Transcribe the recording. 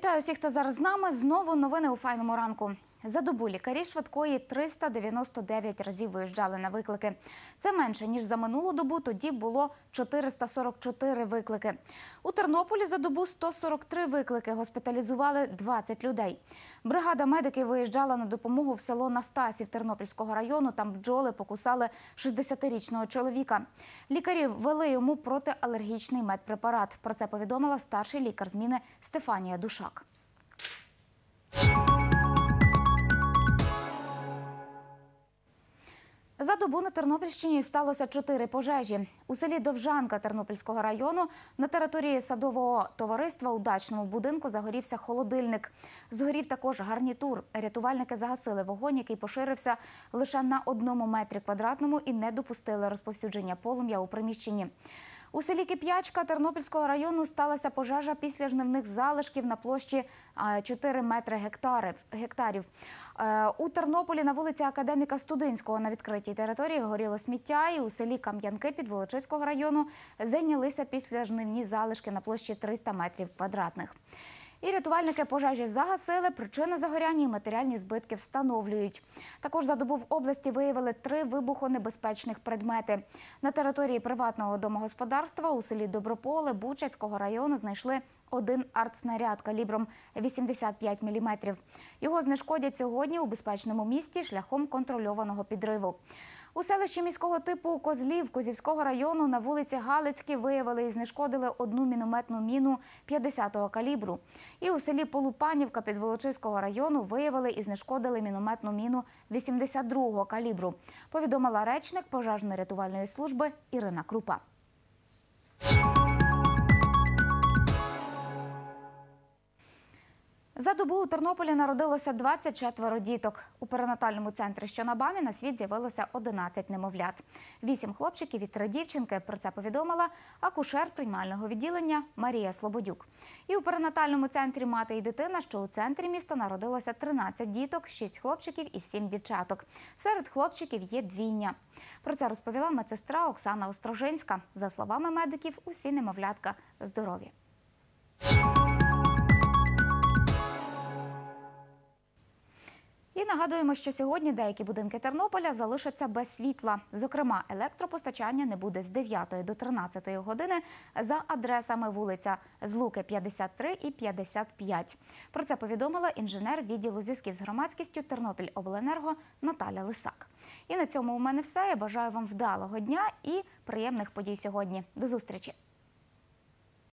Вітаю всіх, хто зараз з нами. Знову новини у файному ранку. За добу лікарі швидкої 399 разів виїжджали на виклики. Це менше ніж за минулу добу. Тоді було 444 виклики. У Тернополі за добу 143 виклики. Госпіталізували 20 людей. Бригада медиків виїжджала на допомогу в село Настасів Тернопільського району. Там бджоли покусали 60-річного чоловіка. Лікарі ввели йому протиалергічний медпрепарат. Про це повідомила старший лікар зміни Стефанія Душак. За добу на Тернопільщині сталося чотири пожежі. У селі Довжанка Тернопільського району на території садового товариства у дачному будинку загорівся холодильник. Згорів також гарнітур. Рятувальники загасили вогонь, який поширився лише на одному метрі квадратному і не допустили розповсюдження полум'я у приміщенні. У селі Кип'ячка Тернопільського району сталася пожежа після жнивних залишків на площі 4 метри гектарів. Е, у Тернополі на вулиці Академіка Студинського на відкритій території горіло сміття, і у селі Кам'янки під Волочиського району зайнялися після жнивні залишки на площі 300 метрів квадратних. І рятувальники пожежі загасили, причини загоряння і матеріальні збитки встановлюють. Також за добу в області виявили три вибухонебезпечних предмети. На території приватного домогосподарства у селі Доброполе Бучацького району знайшли один артснаряд калібром 85 міліметрів. Його знешкодять сьогодні у безпечному місті шляхом контрольованого підриву. У селищі міського типу Козлів Козівського району на вулиці Галицькі виявили і знешкодили одну мінометну міну 50-го калібру. І у селі Полупанівка під Волочиського району виявили і знешкодили мінометну міну 82-го калібру. Повідомила речник пожежно-рятувальної служби Ірина Крупа. За добу у Тернополі народилося 24 діток. У перинатальному центрі, що на Бамі, на світ з'явилося 11 немовлят. Вісім хлопчиків і три дівчинки. Про це повідомила акушер приймального відділення Марія Слободюк. І у перинатальному центрі мати і дитина, що у центрі міста народилося 13 діток, 6 хлопчиків і 7 дівчаток. Серед хлопчиків є двійня. Про це розповіла медсестра Оксана Острожинська. За словами медиків, усі немовлятка здорові. І нагадуємо, що сьогодні деякі будинки Тернополя залишаться без світла. Зокрема, електропостачання не буде з 9 до 13 години за адресами вулиця Злуки, 53 і 55. Про це повідомила інженер відділу зв'язків з громадськістю Тернопіль Обленерго Наталя Лисак. І на цьому у мене все. Я бажаю вам вдалого дня і приємних подій сьогодні. До зустрічі.